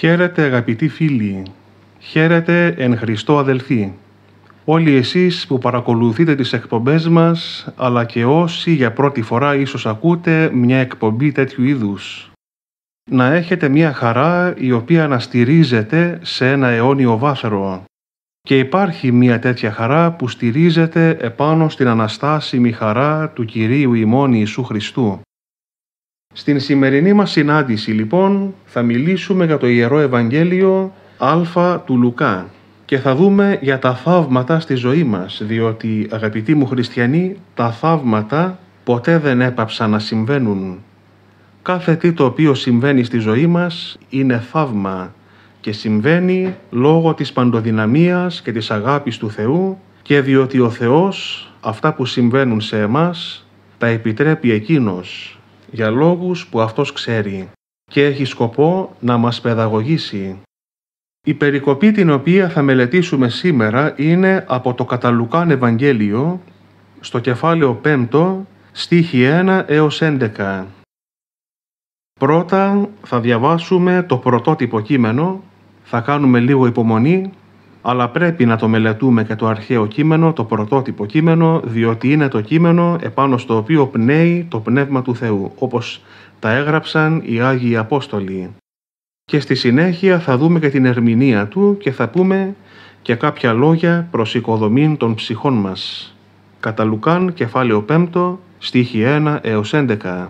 Χαίρετε αγαπητοί φίλοι, χαίρετε εν Χριστώ αδελφοί. Όλοι εσείς που παρακολουθείτε τις εκπομπές μας, αλλά και όσοι για πρώτη φορά ίσως ακούτε μια εκπομπή τέτοιου είδους. Να έχετε μια χαρά η οποία να στηρίζεται σε ένα αιώνιο βάθρο. Και υπάρχει μια τέτοια χαρά που στηρίζεται επάνω στην αναστάσιμη χαρά του Κυρίου ημών Ιησού Χριστού. Στην σημερινή μας συνάντηση λοιπόν θα μιλήσουμε για το Ιερό Ευαγγέλιο Α του Λουκά και θα δούμε για τα θαύματα στη ζωή μας διότι αγαπητοί μου χριστιανοί τα θαύματα ποτέ δεν έπαψαν να συμβαίνουν. Κάθε τι το οποίο συμβαίνει στη ζωή μας είναι θαύμα και συμβαίνει λόγω της παντοδυναμίας και της αγάπης του Θεού και διότι ο Θεός αυτά που συμβαίνουν σε εμάς τα επιτρέπει Εκείνος για λόγους που αυτός ξέρει και έχει σκοπό να μας παιδαγωγήσει. Η περικοπή την οποία θα μελετήσουμε σήμερα είναι από το Καταλουκάν Ευαγγέλιο, στο κεφάλαιο 5, στίχη 1 έως 11. Πρώτα θα διαβάσουμε το πρωτότυπο κείμενο, θα κάνουμε λίγο υπομονή αλλά πρέπει να το μελετούμε και το αρχαίο κείμενο, το πρωτότυπο κείμενο, διότι είναι το κείμενο επάνω στο οποίο πνέει το Πνεύμα του Θεού, όπως τα έγραψαν οι Άγιοι Απόστολοι. Και στη συνέχεια θα δούμε και την ερμηνεία του και θα πούμε και κάποια λόγια προς οικοδομήν των ψυχών μας. Κατά Λουκάν, κεφάλαιο 5, στίχη 1 έως 11.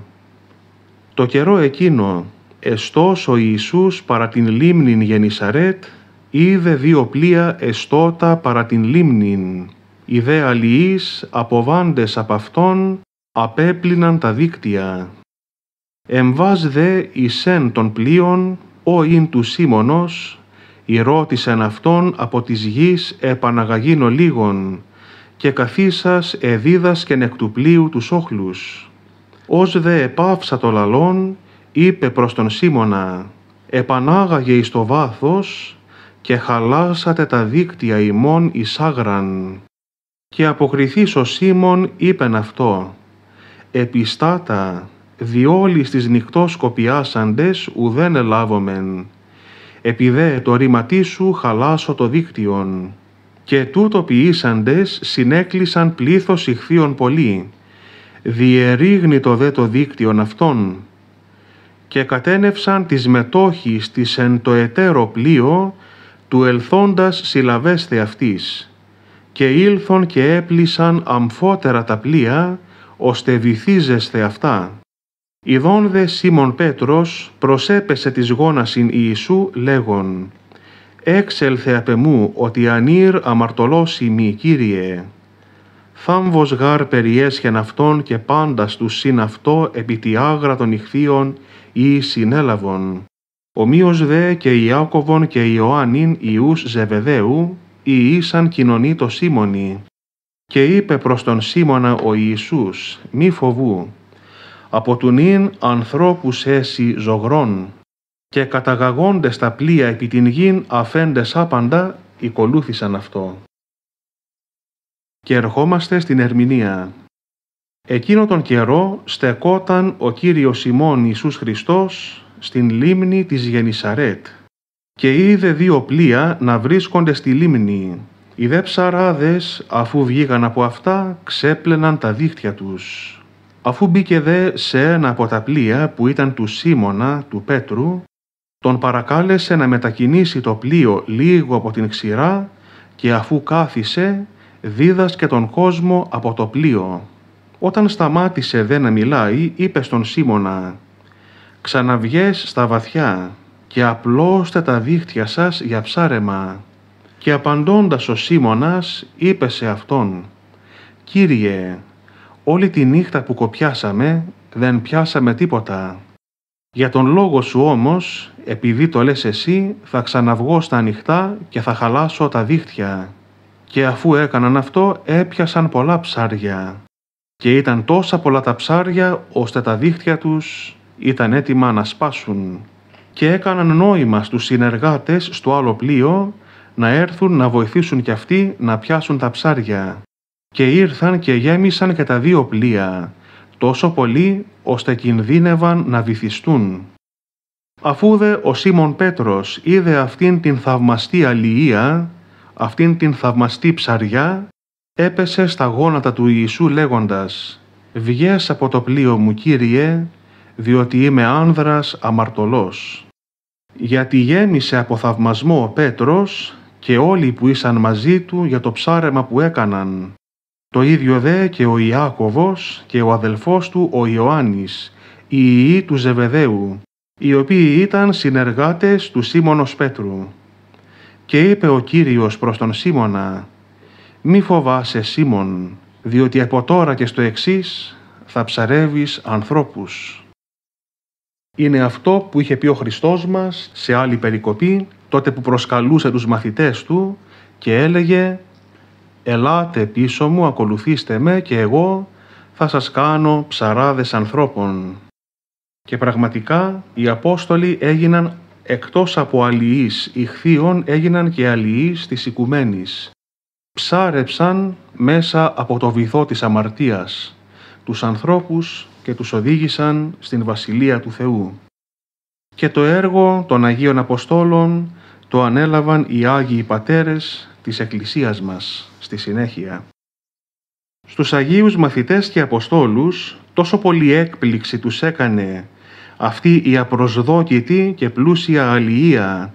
Το καιρό εκείνο, εστός ο Ιησούς παρά την λίμνην Γενισαρέτ, είδε δύο πλοία εστότα παρά την λίμνην. Οι δε αλληλείς, αποβάντες απ' αυτόν, απέπλυναν τα δίκτυα. Εμβάς δε εισέν των πλοίων, ο ειν του Σίμωνος, ηρώτησαν αυτόν από της γης επαναγαγίνω λίγων. και καθίσας εδίδας και νεκ του πλοίου τους όχλους. Ως δε επάυσα το λαλόν, είπε προς τον Σίμωνα, επανάγαγε εις το βάθος, και χαλάσατε τα δίκτυα ημών εισάγραν. Και αποκριθείς ο Σίμων είπεν αυτό, «Επιστάτα, διόλις στις νυχτός σκοπιάσαντες ουδέν ελάβομεν, Επειδή το ρηματί σου χαλάσω το δίκτυον». Και τούτο ποιήσαντες συνέκλεισαν πλήθος ηχθείων πολλοί, το δε το δίκτυον αυτών, και κατένευσαν τις μετόχεις της εν το εταίρο πλοίο του ελθόντας συλλαβέστε αυτής, και ήλθον και έπλησαν αμφότερα τα πλοία, ώστε βυθίζεστε αυτά. Ιδών δε Σίμων Πέτρος προσέπεσε της γόνασιν Ιησού λέγον «Έξελθε απ' εμού ότι ανήρ αμαρτωλός ημί Κύριε». Θάμβος γάρ περιέσχεν αυτόν και πάντα του συν αυτό επί τη άγρα των ηχθείων ή συνέλαβον. Ομοίως δε και Ιάκωβον και Ιωάννην Ιούς Ζεβεδαίου, οι ήσαν κοινωνεί το Σίμωνη. Και είπε προς τον Σίμωνα ο Ιησούς, μη φοβού, από του νυν ανθρώπους έσυ ζωγρών, και καταγαγόντες τα πλοία επί την γην αφέντες άπαντα, οικολούθησαν αυτό. Και ερχόμαστε στην ερμηνεία. Εκείνο τον καιρό στεκόταν ο Κύριος ημών Ιησούς Χριστός στην λίμνη της Γενισαρέτ και είδε δύο πλοία να βρίσκονται στη λίμνη. Οι δε ψαράδες, αφού βγήκαν από αυτά, ξέπλαιναν τα δίχτυα τους. Αφού μπήκε δε σε ένα από τα πλοία που ήταν του Σίμωνα, του Πέτρου, τον παρακάλεσε να μετακινήσει το πλοίο λίγο από την ξηρά και αφού κάθισε, δίδασκε τον κόσμο από το πλοίο. Όταν σταμάτησε δε να μιλάει, είπε στον Σίμωνα Ξαναβγες στα βαθιά και απλώστε τα δίχτυα σας για ψάρεμα. Και απαντώντας ο Σίμωνας είπε σε αυτόν «Κύριε, όλη τη νύχτα που κοπιάσαμε δεν πιάσαμε τίποτα. Για τον λόγο σου όμως, επειδή το λες εσύ, θα ξαναβγώ στα ανοιχτά και θα χαλάσω τα δίχτυα». Και αφού έκαναν αυτό, έπιασαν πολλά ψάρια. Και ήταν τόσα πολλά τα ψάρια, ώστε τα δίχτυα τους ήταν έτοιμα να σπάσουν και έκαναν νόημα στους συνεργάτες στο άλλο πλοίο να έρθουν να βοηθήσουν κι αυτοί να πιάσουν τα ψάρια. Και ήρθαν και γέμισαν και τα δύο πλοία, τόσο πολύ ώστε κινδύνευαν να βυθιστούν. Αφού δε ο Σίμων Πέτρος είδε αυτήν την θαυμαστή αλληλεία, αυτήν την θαυμαστή ψαριά, έπεσε στα γόνατα του Ιησού λέγοντας «Βγες από το πλοίο μου, Κύριε, διότι είμαι άνδρας αμαρτωλός. Γιατί γέμισε από θαυμασμό ο Πέτρος και όλοι που ήσαν μαζί του για το ψάρεμα που έκαναν. Το ίδιο δε και ο Ιάκωβος και ο αδελφός του ο Ιωάννης, οι ιοί του Ζεβεδαίου, οι οποίοι ήταν συνεργάτες του Σίμωνος Πέτρου. Και είπε ο Κύριος προς τον Σίμωνα, «Μη φοβάσαι Σίμων, διότι από τώρα και στο εξής θα ψαρεύεις ανθρώπους» είναι αυτό που είχε πει ο Χριστός μας σε άλλη περικοπή, τότε που προσκαλούσε τους μαθητές του και έλεγε «Ελάτε πίσω μου, ακολουθήστε με και εγώ θα σας κάνω ψαράδες ανθρώπων». Και πραγματικά οι Απόστολοι έγιναν εκτός από αλλοιείς ηχθείων έγιναν και αλλοιείς της οικουμένης. Ψάρεψαν μέσα από το βυθό της αμαρτίας τους ανθρώπους και τους οδήγησαν στην Βασιλεία του Θεού. Και το έργο των Αγίων Αποστόλων το ανέλαβαν οι Άγιοι Πατέρες της Εκκλησίας μας στη συνέχεια. Στους Αγίους Μαθητές και Αποστόλους τόσο πολύ έκπληξη τους έκανε αυτή η απροσδόκητη και πλούσια αλληλεία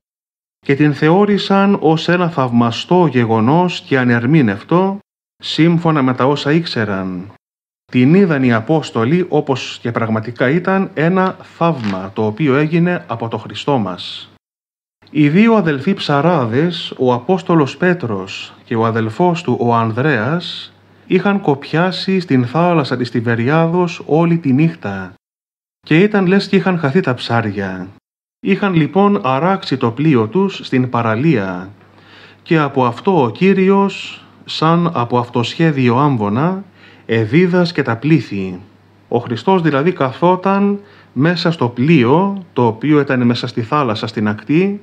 και την θεώρησαν ως ένα θαυμαστό γεγονός και ανερμήνευτο σύμφωνα με τα όσα ήξεραν την είδαν οι Απόστολοι όπως και πραγματικά ήταν ένα θαύμα το οποίο έγινε από το Χριστό μας. Οι δύο αδελφοί ψαράδες, ο Απόστολος Πέτρος και ο αδελφός του ο Ανδρέας, είχαν κοπιάσει στην θάλασσα της Τιβεριάδος όλη τη νύχτα και ήταν λες και είχαν χαθεί τα ψάρια. Είχαν λοιπόν αράξει το πλοίο τους στην παραλία και από αυτό ο Κύριος, σαν από αυτοσχέδιο άμβονα, Εβίδας και τα πλήθη. Ο Χριστός δηλαδή καθόταν μέσα στο πλοίο, το οποίο ήταν μέσα στη θάλασσα στην ακτή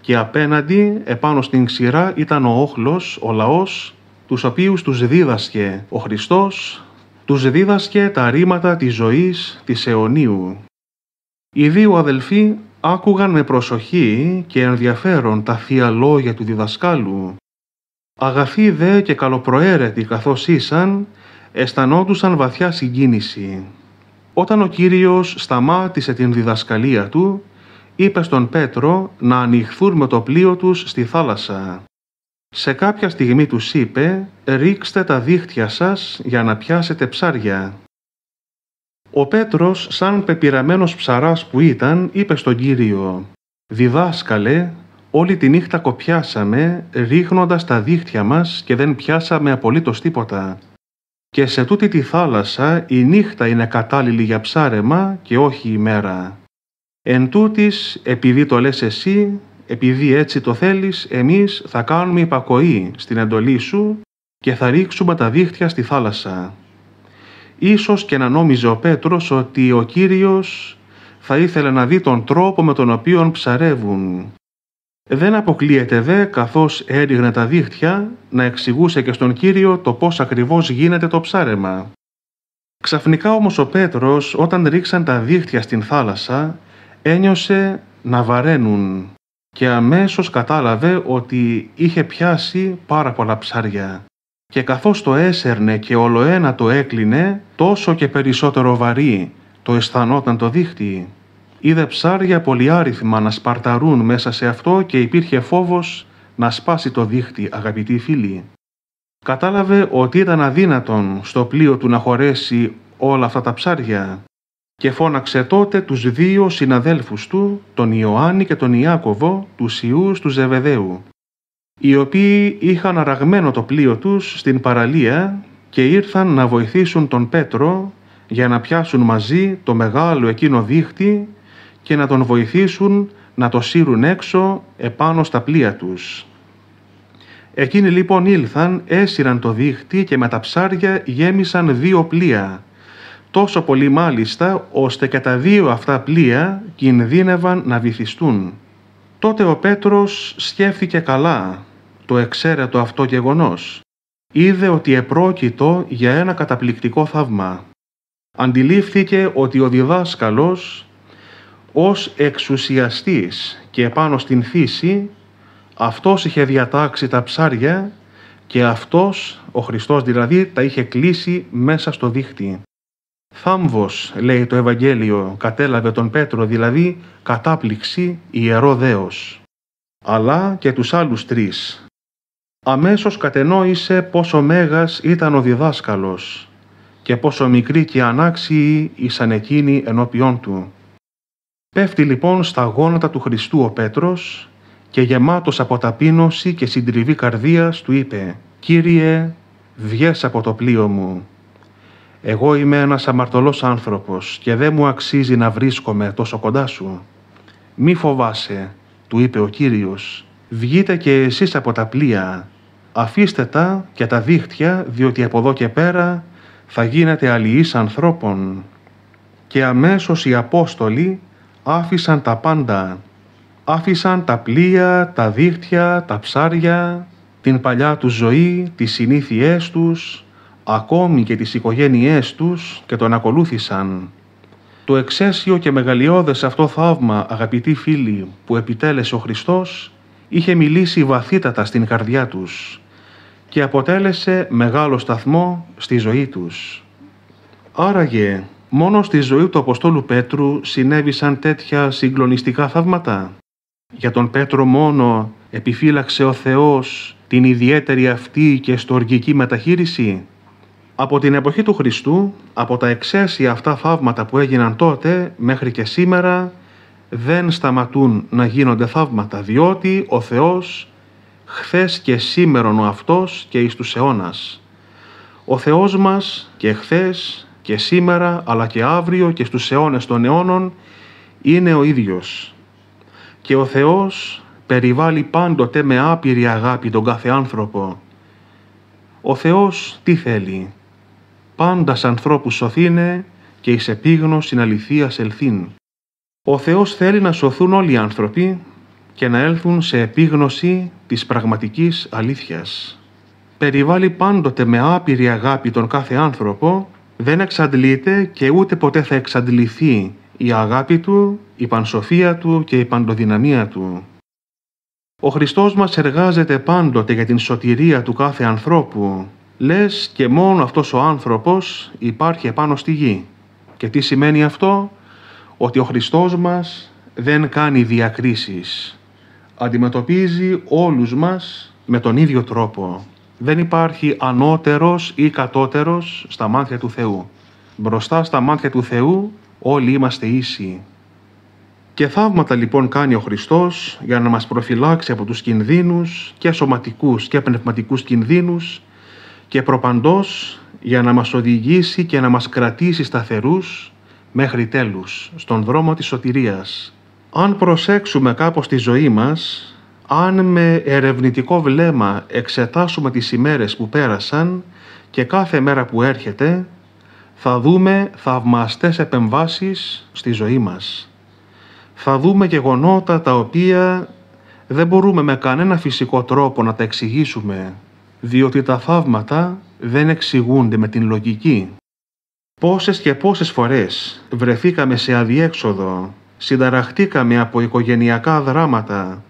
και απέναντι επάνω στην ξηρά ήταν ο όχλος, ο λαός, τους οποίους τους δίδασκε ο Χριστός, τους δίδασκε τα ρήματα της ζωής της αιωνίου. Οι δύο αδελφοί άκουγαν με προσοχή και ενδιαφέρον τα θεία λόγια του διδασκάλου. Αγαθοί δε και καλοπροαίρετοι καθώς ήσαν, αισθανόντουσαν βαθιά συγκίνηση. Όταν ο Κύριος σταμάτησε την διδασκαλία του, είπε στον Πέτρο να ανοιχθούν με το πλοίο τους στη θάλασσα. Σε κάποια στιγμή τους είπε «Ρίξτε τα δίχτυα σας για να πιάσετε ψάρια». Ο Πέτρος, σαν πεπειραμένος ψαράς που ήταν, είπε στον Κύριο «Διδάσκαλε, όλη τη νύχτα κοπιάσαμε, ρίχνοντας τα δίχτυα μας και δεν πιάσαμε απολύτως τίποτα και σε τούτη τη θάλασσα η νύχτα είναι κατάλληλη για ψάρεμα και όχι η μέρα. Εν τούτης, επειδή το λες εσύ, επειδή έτσι το θέλεις, εμείς θα κάνουμε υπακοή στην εντολή σου και θα ρίξουμε τα δίχτυα στη θάλασσα. Ίσως και να νόμιζε ο Πέτρος ότι ο Κύριος θα ήθελε να δει τον τρόπο με τον οποίο ψαρεύουν δεν αποκλείεται δε, καθώς έριγνε τα δίχτυα, να εξηγούσε και στον Κύριο το πώς ακριβώς γίνεται το ψάρεμα. Ξαφνικά όμως ο Πέτρος, όταν ρίξαν τα δίχτυα στην θάλασσα, ένιωσε να βαραίνουν και αμέσως κατάλαβε ότι είχε πιάσει πάρα πολλά ψάρια. Και καθώς το έσερνε και ολοένα το έκλεινε, τόσο και περισσότερο βαρύ, το αισθανόταν το δίχτυ είδε ψάρια πολυάριθμα να σπαρταρούν μέσα σε αυτό και υπήρχε φόβος να σπάσει το δίχτυ, αγαπητοί φίλοι. Κατάλαβε ότι ήταν αδύνατον στο πλοίο του να χωρέσει όλα αυτά τα ψάρια και φώναξε τότε τους δύο συναδέλφους του, τον Ιωάννη και τον Ιάκωβο, τους Ιούς του Ζεβεδαίου, οι οποίοι είχαν αραγμένο το πλοίο τους στην παραλία και ήρθαν να βοηθήσουν τον Πέτρο για να πιάσουν μαζί το μεγάλο εκείνο δίχτυ και να τον βοηθήσουν να το σύρουν έξω επάνω στα πλοία τους. Εκείνοι λοιπόν ήλθαν, έσυραν το δίχτυ και με τα ψάρια γέμισαν δύο πλοία, τόσο πολύ μάλιστα, ώστε τα δύο αυτά πλοία κινδύνευαν να βυθιστούν. Τότε ο Πέτρος σκέφτηκε καλά το εξαίρετο αυτό γεγονός. Είδε ότι επρόκειτο για ένα καταπληκτικό θαύμα. Αντιλήφθηκε ότι ο διδάσκαλος ως εξουσιαστής και επάνω στην φύση, αυτός είχε διατάξει τα ψάρια και αυτός, ο Χριστός δηλαδή, τα είχε κλείσει μέσα στο δίχτυ. Θάμβος, λέει το Ευαγγέλιο, κατέλαβε τον Πέτρο, δηλαδή κατάπληξη ιερό δέος. Αλλά και τους άλλους τρεις. Αμέσως κατενόησε πόσο μέγας ήταν ο διδάσκαλος και πόσο μικρή και ανάξιοι ήσαν εκείνοι ενώπιόν του Πέφτει λοιπόν στα γόνατα του Χριστού ο Πέτρος και γεμάτος από ταπείνωση και συντριβή καρδίας του είπε «Κύριε, βγες από το πλοίο μου. Εγώ είμαι ένας αμαρτωλός άνθρωπος και δεν μου αξίζει να βρίσκομαι τόσο κοντά σου. Μη φοβάσαι», του είπε ο Κύριος, «βγείτε και εσείς από τα πλοία, αφήστε τα και τα δίχτυα, διότι από εδώ και πέρα θα γίνετε αλληλείς ανθρώπων». Και αμέσως οι Απόστολοι άφησαν τα πάντα. Άφησαν τα πλοία, τα δίχτυα, τα ψάρια, την παλιά τους ζωή, τις συνήθειές τους, ακόμη και τις οικογένειές τους και τον ακολούθησαν. Το εξαίσιο και μεγαλειώδες αυτό θαύμα, αγαπητοί φίλοι, που επιτέλεσε ο Χριστός, είχε μιλήσει βαθύτατα στην καρδιά τους και αποτέλεσε μεγάλο σταθμό στη ζωή τους. Άραγε Μόνο στη ζωή του Αποστόλου Πέτρου συνέβησαν τέτοια συγκλονιστικά θαύματα. Για τον Πέτρο μόνο επιφύλαξε ο Θεός την ιδιαίτερη αυτή και στοργική μεταχείριση. Από την εποχή του Χριστού, από τα εξαίσια αυτά θαύματα που έγιναν τότε μέχρι και σήμερα, δεν σταματούν να γίνονται θαύματα, διότι ο Θεός χθες και σήμερον ο Αυτός και εις τους αιώνας. Ο Θεός μας και χθες και σήμερα αλλά και αύριο και στους αιώνες των αιώνων είναι ο ίδιος. Και ο Θεός περιβάλλει πάντοτε με άπειρη αγάπη τον κάθε άνθρωπο. Ο Θεός τι θέλει. Πάντα σ' ανθρώπους σωθήνε και εις επίγνωση αληθείας ελθύν. Ο Θεός θέλει να σωθούν όλοι οι άνθρωποι και να έλθουν σε επίγνωση της πραγματικής αλήθειας. Περιβάλλει πάντοτε με άπειρη αγάπη τον κάθε άνθρωπο δεν εξαντλείται και ούτε ποτέ θα εξαντληθεί η αγάπη Του, η πανσοφία Του και η παντοδυναμία Του. Ο Χριστός μας εργάζεται πάντοτε για την σωτηρία του κάθε ανθρώπου, λες και μόνο αυτός ο άνθρωπος υπάρχει επάνω στη γη. Και τι σημαίνει αυτό? Ότι ο Χριστός μας δεν κάνει διακρίσεις. Αντιμετωπίζει όλους μας με τον ίδιο τρόπο. Δεν υπάρχει ανώτερος ή κατώτερος στα μάτια του Θεού. Μπροστά στα μάτια του Θεού όλοι είμαστε ίσοι. Και θαύματα λοιπόν κάνει ο Χριστός για να μας προφυλάξει από τους κινδύνους και σωματικούς και πνευματικούς κινδύνους και προπαντός για να μας οδηγήσει και να μας κρατήσει σταθερούς μέχρι τέλους στον δρόμο της σωτηρίας. Αν προσέξουμε κάπως τη ζωή μας, αν με ερευνητικό βλέμμα εξετάσουμε τις ημέρες που πέρασαν και κάθε μέρα που έρχεται, θα δούμε θαυμαστές επεμβάσεις στη ζωή μας. Θα δούμε γεγονότα τα οποία δεν μπορούμε με κανένα φυσικό τρόπο να τα εξηγήσουμε, διότι τα θαύματα δεν εξηγούνται με την λογική. Πόσες και πόσες φορές βρεθήκαμε σε αδιέξοδο, συνταραχτήκαμε από οικογενειακά δράματα,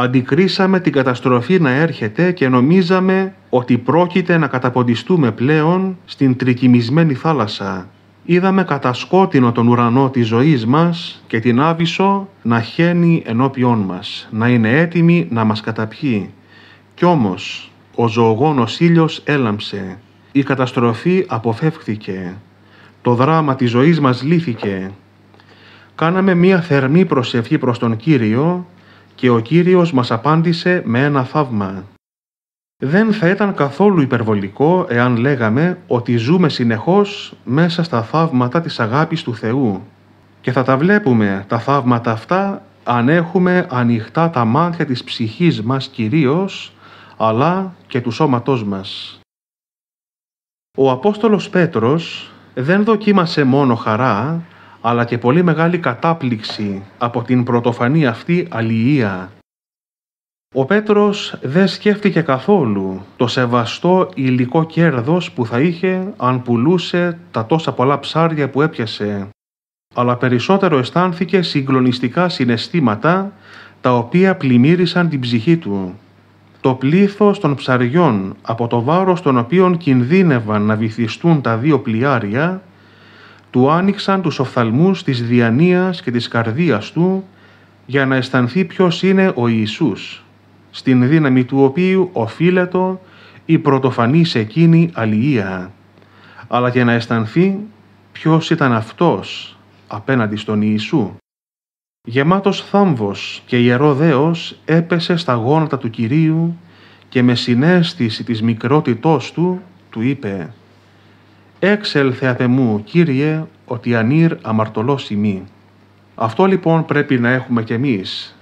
αντικρίσαμε την καταστροφή να έρχεται και νομίζαμε ότι πρόκειται να καταποντιστούμε πλέον στην τρικυμισμένη θάλασσα. Είδαμε κατασκότεινο τον ουρανό της ζωής μας και την άβυσο να χαίνει ενώπιόν μας, να είναι έτοιμη να μας καταπιεί. Κι όμως ο ζωογόνος ήλιος έλαμψε, η καταστροφή αποφεύχθηκε, το δράμα της ζωής μας λύθηκε. Κάναμε μία θερμή προσευχή προς τον Κύριο και ο Κύριος μας απάντησε με ένα θαύμα. Δεν θα ήταν καθόλου υπερβολικό εάν λέγαμε ότι ζούμε συνεχώς μέσα στα θαύματα της αγάπης του Θεού και θα τα βλέπουμε τα θαύματα αυτά αν έχουμε ανοιχτά τα μάτια της ψυχής μας κυρίως αλλά και του σώματός μας. Ο Απόστολος Πέτρος δεν δοκίμασε μόνο χαρά αλλά και πολύ μεγάλη κατάπληξη από την πρωτοφανή αυτή αλληλεία. Ο Πέτρος δεν σκέφτηκε καθόλου το σεβαστό υλικό κέρδος που θα είχε αν πουλούσε τα τόσα πολλά ψάρια που έπιασε, αλλά περισσότερο αισθάνθηκε συγκλονιστικά συναισθήματα τα οποία πλημμύρισαν την ψυχή του. Το πλήθος των ψαριών από το βάρος των οποίων κινδύνευαν να βυθιστούν τα δύο πλοιάρια του άνοιξαν τους οφθαλμούς της διανοίας και της καρδίας του για να αισθανθεί ποιος είναι ο Ιησούς, στην δύναμη του οποίου οφείλεται η πρωτοφανής σε εκείνη αλληλεία, αλλά για να αισθανθεί ποιος ήταν αυτός απέναντι στον Ιησού. Γεμάτος θάμβος και ιερό δέος έπεσε στα γόνατα του Κυρίου και με συνέστηση της μικρότητός του, του είπε Έξελθε μου Κύριε, ότι ανήρ αμαρτωλός ημί. Αυτό λοιπόν πρέπει να έχουμε κι εμείς,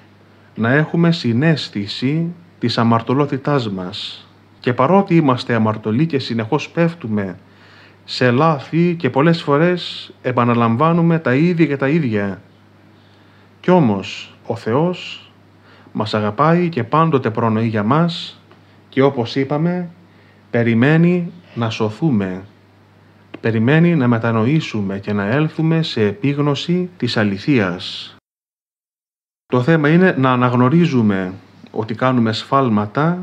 να έχουμε συνέστηση της αμαρτωλότητάς μας και παρότι είμαστε αμαρτωλοί και συνεχώς πέφτουμε σε λάθη και πολλές φορές επαναλαμβάνουμε τα ίδια και τα ίδια. Κι όμως ο Θεός μας αγαπάει και πάντοτε προνοεί για μας και όπως είπαμε περιμένει να σωθούμε περιμένει να μετανοήσουμε και να έλθουμε σε επίγνωση της αληθείας. Το θέμα είναι να αναγνωρίζουμε ότι κάνουμε σφάλματα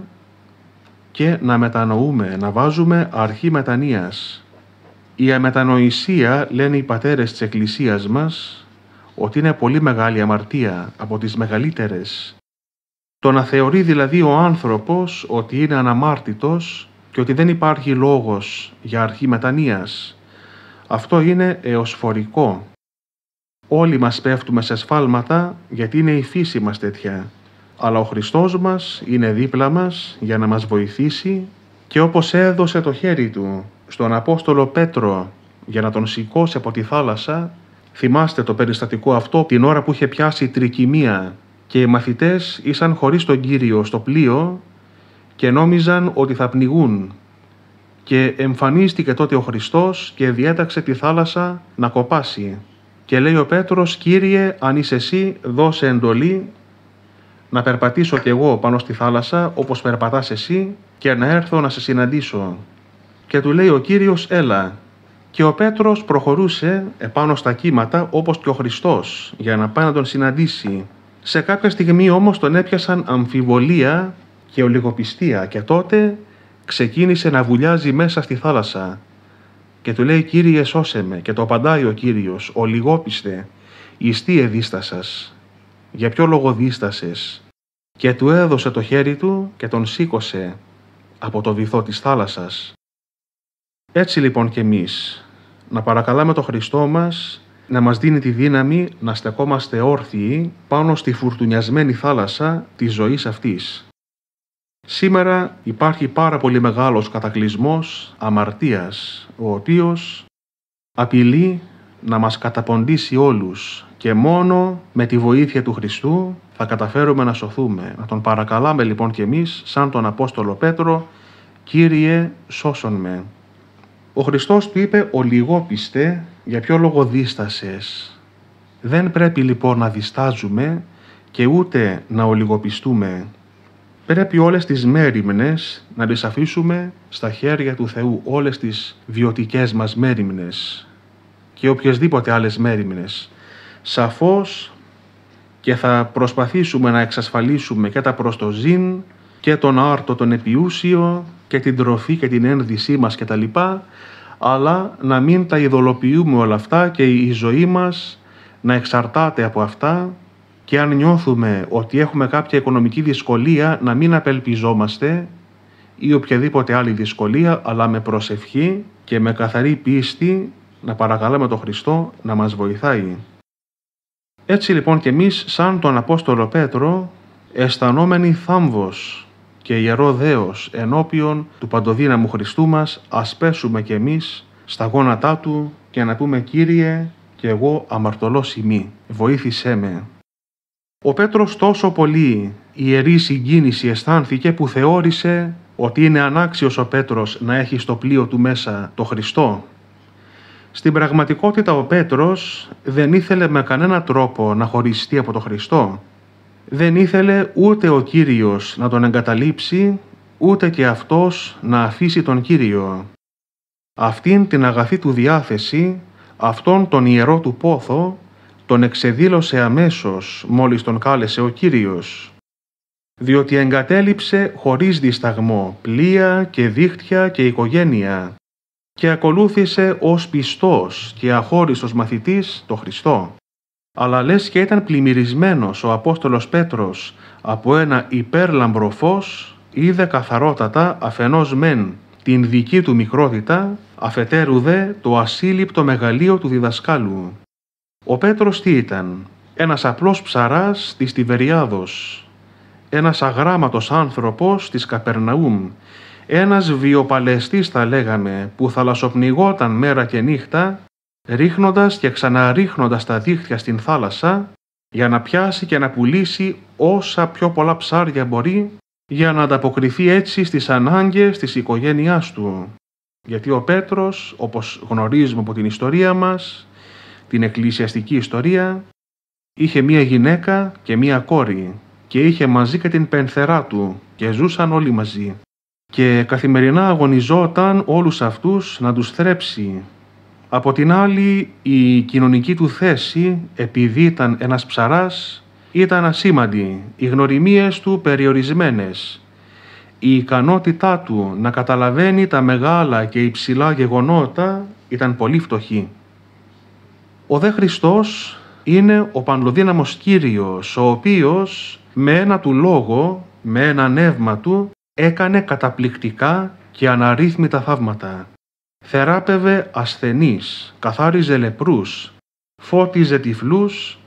και να μετανοούμε, να βάζουμε αρχή μετανοίας. Η αμετανοησία, λένε οι πατέρες της Εκκλησίας μας, ότι είναι πολύ μεγάλη αμαρτία, από τις μεγαλύτερες. Το να θεωρεί δηλαδή ο άνθρωπος ότι είναι αναμάρτητος και ότι δεν υπάρχει λόγος για αρχή μετανοίας. Αυτό είναι εωσφορικό. Όλοι μας πέφτουμε σε σφάλματα γιατί είναι η φύση μας τέτοια. Αλλά ο Χριστός μας είναι δίπλα μας για να μας βοηθήσει και όπως έδωσε το χέρι Του στον Απόστολο Πέτρο για να τον σηκώσει από τη θάλασσα, θυμάστε το περιστατικό αυτό την ώρα που είχε πιάσει τρικυμία και οι μαθητές ήσαν χωρίς τον Κύριο στο πλοίο και νόμιζαν ότι θα πνιγούν. Και εμφανίστηκε τότε ο Χριστός και διέταξε τη θάλασσα να κοπάσει. Και λέει ο Πέτρος, «Κύριε, αν είσαι εσύ, δώσε εντολή να περπατήσω κι εγώ πάνω στη θάλασσα όπως περπατάς εσύ και να έρθω να σε συναντήσω». Και του λέει ο Κύριος «Έλα». Και ο Πέτρος προχωρούσε επάνω στα κύματα όπως και ο Χριστός για να πάει να τον συναντήσει. Σε κάποια στιγμή όμως τον έπιασαν αμφιβολία και ολιγοπιστία και τότε ξεκίνησε να βουλιάζει μέσα στη θάλασσα και του λέει «Κύριε σώσε με» και το απαντάει ο Κύριος «Ολιγόπιστε, ιστή εδίστασας, για ποιο λόγο δίστασες» και του έδωσε το χέρι του και τον σήκωσε από το βυθό της θάλασσας. Έτσι λοιπόν και εμείς, να παρακαλάμε το Χριστό μας να μας δίνει τη δύναμη να στεκόμαστε όρθιοι πάνω στη φουρτουνιασμένη θάλασσα της ζωής αυτής. Σήμερα υπάρχει πάρα πολύ μεγάλος κατακλυσμός αμαρτίας, ο οποίος απειλεί να μας καταποντήσει όλους και μόνο με τη βοήθεια του Χριστού θα καταφέρουμε να σωθούμε. Να τον παρακαλάμε λοιπόν και εμείς σαν τον Απόστολο Πέτρο «Κύριε σώσον με». Ο Χριστός του είπε «Ο λιγόπιστε, για ποιο λόγο δίστασες». Δεν πρέπει λοιπόν να διστάζουμε και ούτε να ολιγοπιστούμε πρέπει όλες τις μέρημνες να τις αφήσουμε στα χέρια του Θεού, όλες τις βιωτικές μας μέρημνες και οποιασδήποτε άλλες μέρημνες. Σαφώς και θα προσπαθήσουμε να εξασφαλίσουμε και τα προστοζήν και τον άρτο τον επιούσιο και την τροφή και την ένδυσή μας κτλ. Αλλά να μην τα ειδωλοποιούμε όλα αυτά και η ζωή μας να εξαρτάται από αυτά και αν νιώθουμε ότι έχουμε κάποια οικονομική δυσκολία να μην απελπιζόμαστε ή οποιαδήποτε άλλη δυσκολία, αλλά με προσευχή και με καθαρή πίστη να παρακαλάμε τον Χριστό να μας βοηθάει. Έτσι λοιπόν και εμείς σαν τον Απόστολο Πέτρο αισθανόμενοι θάμβος και ιερό δέος ενώπιον του παντοδύναμου Χριστού μας ας πέσουμε και εμείς στα γόνατά Του και να πούμε «Κύριε, και εγώ αμαρτωλός ημί, βοήθησέ με». Ο Πέτρος τόσο πολύ ιερή συγκίνηση αισθάνθηκε που θεώρησε ότι είναι ανάξιος ο Πέτρος να έχει στο πλοίο του μέσα το Χριστό. Στην πραγματικότητα ο Πέτρος δεν ήθελε με κανένα τρόπο να χωριστεί από το Χριστό. Δεν ήθελε ούτε ο Κύριος να τον εγκαταλείψει, ούτε και αυτός να αφήσει τον Κύριο. Αυτήν την αγαθή του διάθεση, αυτόν τον ιερό του πόθο, τον εξεδήλωσε αμέσως μόλις τον κάλεσε ο Κύριος, διότι εγκατέλειψε χωρίς δισταγμό πλοία και δίχτυα και οικογένεια και ακολούθησε ως πιστός και αχώριστος μαθητής το Χριστό. Αλλά λες και ήταν πλημμυρισμένος ο Απόστολος Πέτρος από ένα υπέρλαμπρο φως, είδε καθαρότατα αφενός μεν την δική του μικρότητα, αφετέρου δε το ασύλληπτο μεγαλείο του διδασκάλου ο Πέτρος τι ήταν, ένας απλός ψαράς της Τιβεριάδος, ένας αγράμματος άνθρωπος της Καπερναούμ, ένας βιοπαλεστής θα λέγαμε που θαλασσοπνιγόταν μέρα και νύχτα, ρίχνοντας και ξαναρίχνοντας τα δίχτυα στην θάλασσα για να πιάσει και να πουλήσει όσα πιο πολλά ψάρια μπορεί για να ανταποκριθεί έτσι στις ανάγκες της οικογένειάς του. Γιατί ο Πέτρος, όπως γνωρίζουμε από την ιστορία μας, την εκκλησιαστική ιστορία, είχε μία γυναίκα και μία κόρη και είχε μαζί και την πενθερά του και ζούσαν όλοι μαζί και καθημερινά αγωνιζόταν όλους αυτούς να τους θρέψει. Από την άλλη, η κοινωνική του θέση, επειδή ήταν ένας ψαράς, ήταν ασήμαντη, οι γνωριμίες του περιορισμένες. Η ικανότητά του να καταλαβαίνει τα μεγάλα και υψηλά γεγονότα ήταν πολύ φτωχή. Ο δε Χριστός είναι ο πανλοδύναμος Κύριος, ο οποίος με ένα του λόγο, με ένα νεύμα του, έκανε καταπληκτικά και αναρρύθμιτα θαύματα. Θεράπευε ασθενείς, καθάριζε λεπρούς, φώτιζε τυφλούς,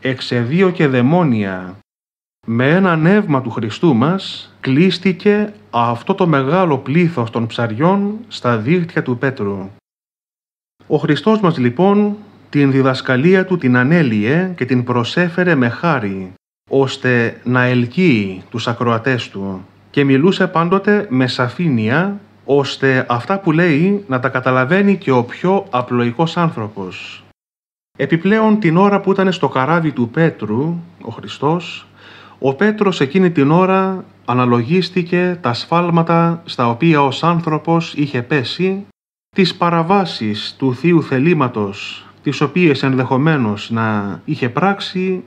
εξεδίωκε δαιμόνια. Με ένα νεύμα του Χριστού μας κλείστηκε αυτό το μεγάλο πλήθος των ψαριών στα δίχτυα του Πέτρου. Ο Χριστός μας λοιπόν την διδασκαλία του την ανέλυε και την προσέφερε με χάρη, ώστε να ελκύει τους ακροατές του και μιλούσε πάντοτε με σαφήνεια, ώστε αυτά που λέει να τα καταλαβαίνει και ο πιο απλοϊκός άνθρωπος. Επιπλέον την ώρα που ήταν στο καράβι του Πέτρου, ο Χριστός, ο Πέτρος εκείνη την ώρα αναλογίστηκε τα σφάλματα στα οποία ο άνθρωπος είχε πέσει, τις παραβάσεις του Θείου Θελήματος τις οποίες ενδεχομένως να είχε πράξει,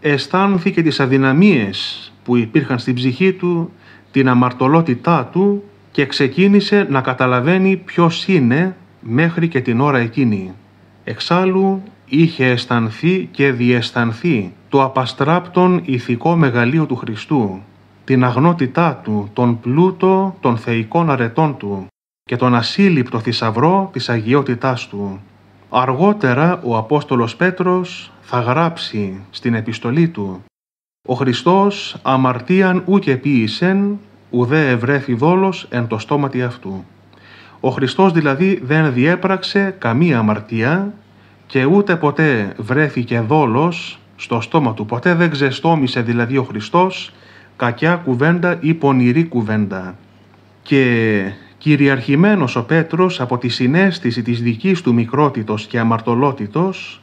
αισθάνθηκε τις αδυναμίες που υπήρχαν στην ψυχή του, την αμαρτωλότητά του και ξεκίνησε να καταλαβαίνει ποιος είναι μέχρι και την ώρα εκείνη. Εξάλλου είχε αισθανθεί και διαισθανθεί το απαστράπτον ηθικό μεγαλείο του Χριστού, την αγνότητά του, τον πλούτο των θεϊκών αρετών του και τον ασύλληπτο θησαυρό της αγιότητάς του. Αργότερα ο Απόστολος Πέτρος θα γράψει στην επιστολή του «Ο Χριστός αμαρτίαν ούτε ποιησεν, ουδέ ευρέθη δόλος εν το στόματι αυτού». Ο Χριστός δηλαδή δεν διέπραξε καμία αμαρτία και ούτε ποτέ βρέθηκε δόλος στο στόμα του. Ποτέ δεν ξεστόμησε δηλαδή ο Χριστός κακιά κουβέντα ή πονηρή κουβέντα. Και κυριαρχημένος ο Πέτρος από τη συνέστηση της δικής του μικρότητος και αμαρτωλότητος,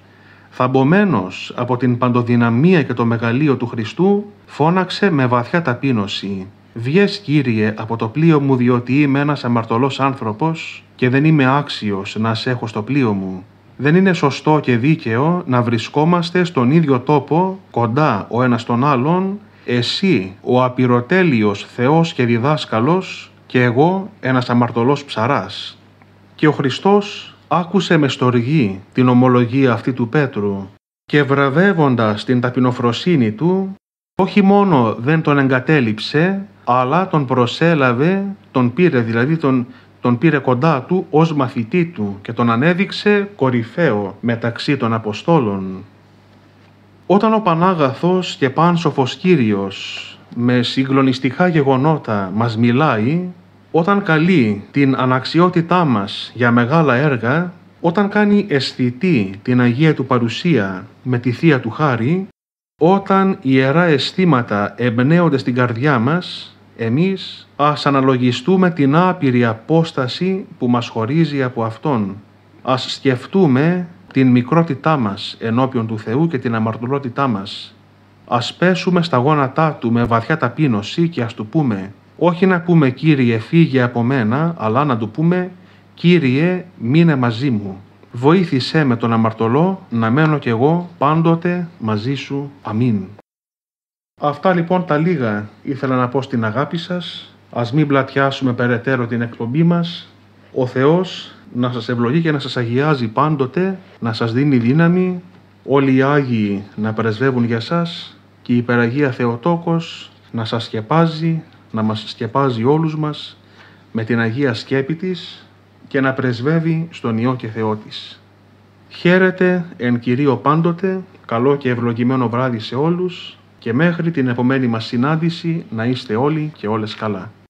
θαμπομένος από την παντοδυναμία και το μεγαλείο του Χριστού, φώναξε με βαθιά ταπείνωση «Βγες Κύριε από το πλοίο μου διότι είμαι ένας αμαρτωλός άνθρωπος και δεν είμαι άξιος να σε έχω στο πλοίο μου». Δεν είναι σωστό και δίκαιο να βρισκόμαστε στον ίδιο τόπο, κοντά ο ένας τον άλλον, εσύ, ο απειροτέλειος Θεός και διδάσκαλος, και εγώ ένας αμαρτωλός ψαράς. Και ο Χριστός άκουσε με στοργή την ομολογία αυτή του Πέτρου και βραβεύοντας την ταπεινοφροσύνη του, όχι μόνο δεν τον εγκατέλειψε, αλλά τον προσέλαβε, τον πήρε δηλαδή τον, τον πήρε κοντά του ως μαθητή του και τον ανέδειξε κορυφαίο μεταξύ των Αποστόλων. Όταν ο Πανάγαθος και Πάνσοφος Κύριος με συγκλονιστικά γεγονότα μας μιλάει όταν καλεί την αναξιότητά μας για μεγάλα έργα, όταν κάνει αισθητή την Αγία του παρουσία με τη Θεία του Χάρη, όταν ιερά αισθήματα εμπνέονται στην καρδιά μας, εμείς ας αναλογιστούμε την άπειρη απόσταση που μας χωρίζει από Αυτόν. Ας σκεφτούμε την μικρότητά μας ενώπιον του Θεού και την αμαρτωλότητά μας Ας πέσουμε στα γόνατά του με βαθιά ταπείνωση και ας του πούμε όχι να πούμε «Κύριε φύγε από μένα» αλλά να του πούμε «Κύριε μείνε μαζί μου». Βοήθησέ με τον αμαρτωλό να μένω κι εγώ πάντοτε μαζί σου. Αμήν. Αυτά λοιπόν τα λίγα ήθελα να πω στην αγάπη σας. Ας μην πλατιάσουμε περαιτέρω την εκπομπή μας. Ο Θεός να σας ευλογεί και να σας αγιάζει πάντοτε, να σας δίνει δύναμη, όλοι οι Άγιοι να πρεσβεύουν για σας και η Υπεραγία Θεοτόκος να σας σκεπάζει, να μας σκεπάζει όλους μας με την Αγία Σκέπη της και να πρεσβεύει στον Υιό και Θεό της. Χαίρετε εν Κυρίω πάντοτε, καλό και ευλογημένο βράδυ σε όλους και μέχρι την επομένη μας συνάντηση να είστε όλοι και όλες καλά.